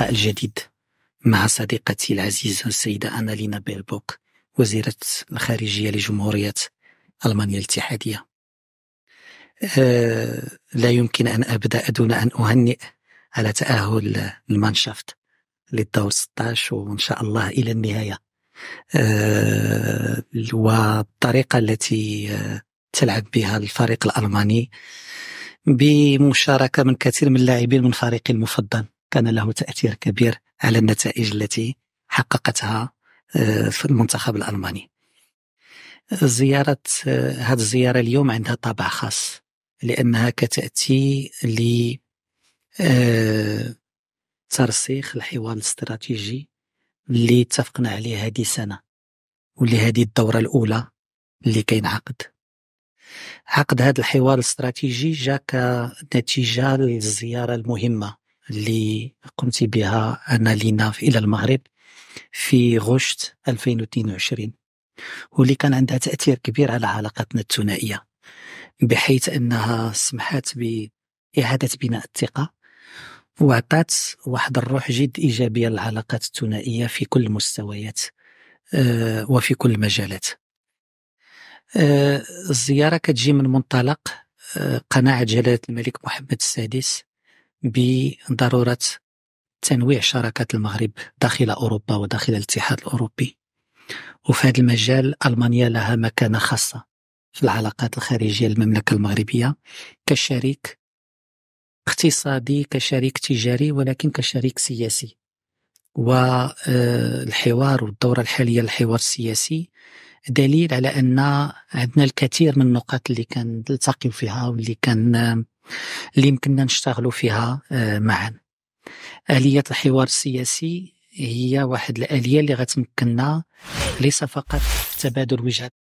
اللقاء الجديد مع صديقتي العزيزة السيدة أنالينا بيربوك وزيرة الخارجية لجمهورية ألمانيا الاتحادية أه لا يمكن أن أبدأ دون أن أهنئ على تأهل المانشافت للدور 16 وإن شاء الله إلى النهاية أه والطريقة التي آه، تلعب بها الفريق الألماني بمشاركة من كثير من اللاعبين من فريقي المفضل كان له تأثير كبير على النتائج التي حققتها آه، في المنتخب الألماني زيارة آه، هذه الزيارة اليوم عندها طابع خاص لأنها كتأتي ل ترسيخ آه، الحوار الاستراتيجي اللي اتفقنا عليه هذه السنة واللي هذه الدورة الأولى اللي كينعقد عقد هذا الحوار الاستراتيجي جا كنتيجة للزيارة المهمة اللي قمت بها أنا لينا إلى المغرب في غشت 2022 واللي كان عندها تأثير كبير على علاقتنا الثنائية بحيث أنها سمحت بإعادة بناء الثقة وعطات واحد الروح جد إيجابية للعلاقات الثنائية في كل المستويات آه، وفي كل المجالات آه، الزيارة كتجي من منطلق آه، قناعة جلالة الملك محمد السادس بضروره تنويع شراكات المغرب داخل اوروبا وداخل الاتحاد الاوروبي وفي هذا المجال المانيا لها مكانه خاصه في العلاقات الخارجيه للمملكه المغربيه كشريك اقتصادي كشريك تجاري ولكن كشريك سياسي والحوار آه، والدوره الحاليه للحوار السياسي دليل على ان عندنا الكثير من النقاط اللي كنلتقي فيها واللي كان آه، اللي يمكننا نشتغلوا فيها آه، معا آلية الحوار السياسي هي واحد الآلية اللي غتمكننا فقط تبادل وجهات